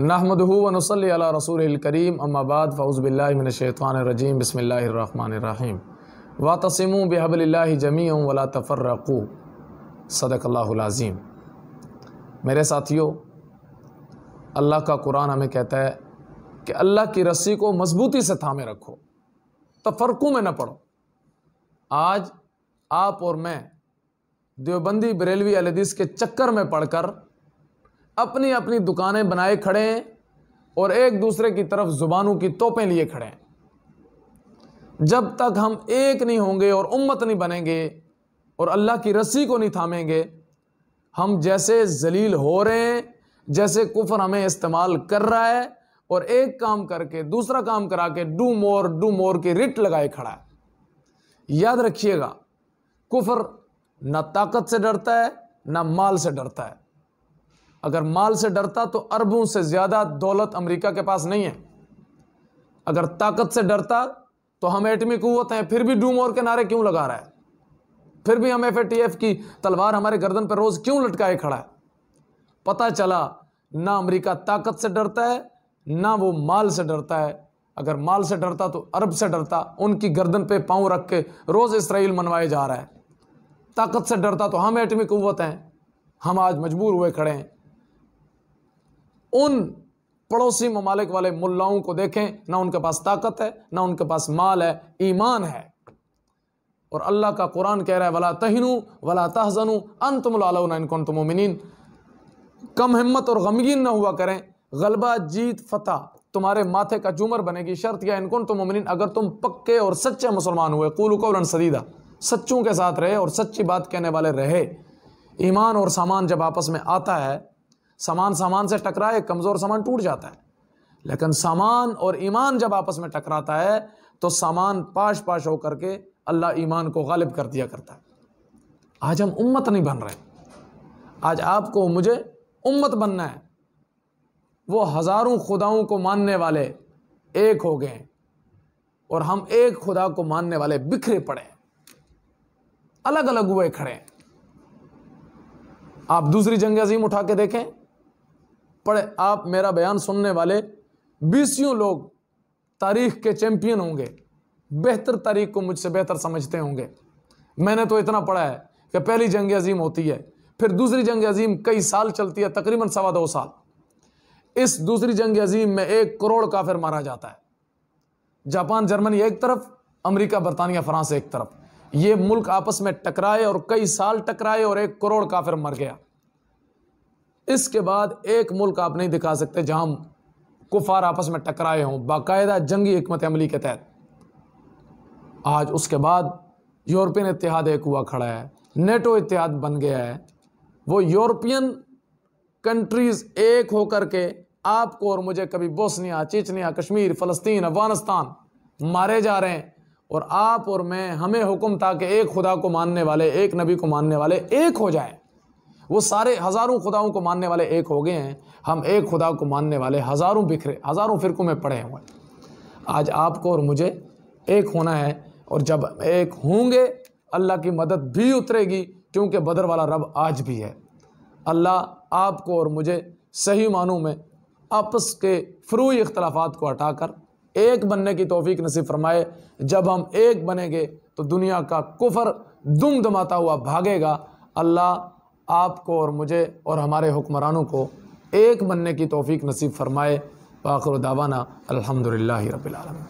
नहमदूनसल रसूल करीम अम्माबाद फ़ौज़बिल्लाशैतवानरजीम बसमीम व तसम बहबल्ला जमीम वला तफ़र्रक़ू सदकल्लाज़ीम मेरे साथियों अल्लाह का कुरान हमें कहता है कि अल्लाह की रस्सी को मजबूती से थामे रखो तफरक़ों में न पड़ो आज आप और मैं देवबंदी बरेलवी अलदीस के चक्कर में पढ़कर अपनी अपनी दुकानें बनाए खड़े हैं और एक दूसरे की तरफ ज़ुबानों की तोपें लिए खड़े हैं जब तक हम एक नहीं होंगे और उम्मत नहीं बनेंगे और अल्लाह की रस्सी को नहीं थामेंगे हम जैसे जलील हो रहे हैं जैसे कुफर हमें इस्तेमाल कर रहा है और एक काम करके दूसरा काम करा के डू मोर डू मोर की रिट लगाए खड़ा है याद रखिएगा कुफर ना ताकत से डरता है ना माल से डरता है अगर माल से डरता तो अरबों से ज़्यादा दौलत अमेरिका के पास नहीं है अगर ताकत से डरता तो हम एटमी कुत हैं फिर भी डूम और के नारे क्यों लगा रहा है फिर भी हम एफ की तलवार हमारे गर्दन पर रोज़ क्यों लटकाए खड़ा है पता चला ना अमेरिका ताकत से डरता है ना वो माल से डरता है अगर माल से डरता तो अरब से डरता उनकी गर्दन पे पाँव रख के रोज़ इसराइल मनवाए जा रहा है ताकत से डरता तो हम एटमी कुत हैं हम आज मजबूर हुए खड़े हैं उन पड़ोसी ममालिक वाले मुल्लाओं को देखें ना उनके पास ताकत है ना उनके पास माल है ईमान है और अल्लाह का कुरान कह रहा है वला तहनु वला तहजनु अनतमलाउना इनकन तुमिन कम हिम्मत और गमगीन ना हुआ करें गलबा जीत फतह तुम्हारे माथे का जुमर बनेगी शर्त या इनकुन तुम अगर तुम पक्के और सच्चे मुसलमान हुए कुल कौलन सदीदा सच्चों के साथ रहे और सच्ची बात कहने वाले रहे ईमान और सामान जब आपस में आता है सामान सामान से टकराए कमज़ोर सामान टूट जाता है लेकिन सामान और ईमान जब आपस में टकराता है तो सामान पाश पाश होकर के अल्लाह ईमान को गालिब कर दिया करता है आज हम उम्मत नहीं बन रहे आज आपको मुझे उम्मत बनना है वो हज़ारों खुदाओं को मानने वाले एक हो गए और हम एक खुदा को मानने वाले बिखरे पड़े अलग अलग हुए खड़े आप दूसरी जंग अजीम उठा के देखें पढ़े आप मेरा बयान सुनने वाले बीसियों लोग तारीख के चैंपियन होंगे बेहतर तारीख को मुझसे बेहतर समझते होंगे मैंने तो इतना पढ़ा है कि पहली जंग अजीम होती है फिर दूसरी जंग अजीम कई साल चलती है तकरीबन सवा दो साल इस दूसरी जंग अजीम में एक करोड़ काफिर मारा जाता है जापान जर्मनी एक तरफ अमेरिका बरतानिया फ्रांस एक तरफ ये मुल्क आपस में टकराए और कई साल टकराए और एक करोड़ काफिर मर गया इसके बाद एक मुल्क आप नहीं दिखा सकते जहाँ कुफार आपस में टकराए हों बायदा जंगी हमत अमली के तहत आज उसके बाद यूरोपियन इतिहाद एक हुआ खड़ा है नेटो इतिहाद बन गया है वो यूरोपियन कंट्रीज़ एक होकर के आपको और मुझे कभी बोसनिया चीचनिया कश्मीर फ़लस्तीन अफगानिस्तान मारे जा रहे हैं और आप और मैं हमें हुक्म था कि एक खुदा को मानने वाले एक नबी को मानने वाले एक हो जाएं वो सारे हज़ारों खुदाओं को मानने वाले एक हो गए हैं हम एक खुदा को मानने वाले हज़ारों बिखरे हज़ारों फ़िरकों में पड़े हुए आज आपको और मुझे एक होना है और जब एक होंगे अल्लाह की मदद भी उतरेगी क्योंकि बदर वाला रब आज भी है अल्लाह आपको और मुझे सही मानों में आपस के फ्रूई इख्तलाफात को हटाकर एक बनने की तोफ़ी नसीब फरमाए जब हम एक बनेंगे तो दुनिया का कुफर दुम दमाता हुआ भागेगा अल्लाह आपको और मुझे और हमारे हुक्मरानों को एक बनने की तोफ़ी नसीब फ़रमाए बाखर दावाना अलहमदिल्ला रबीआलम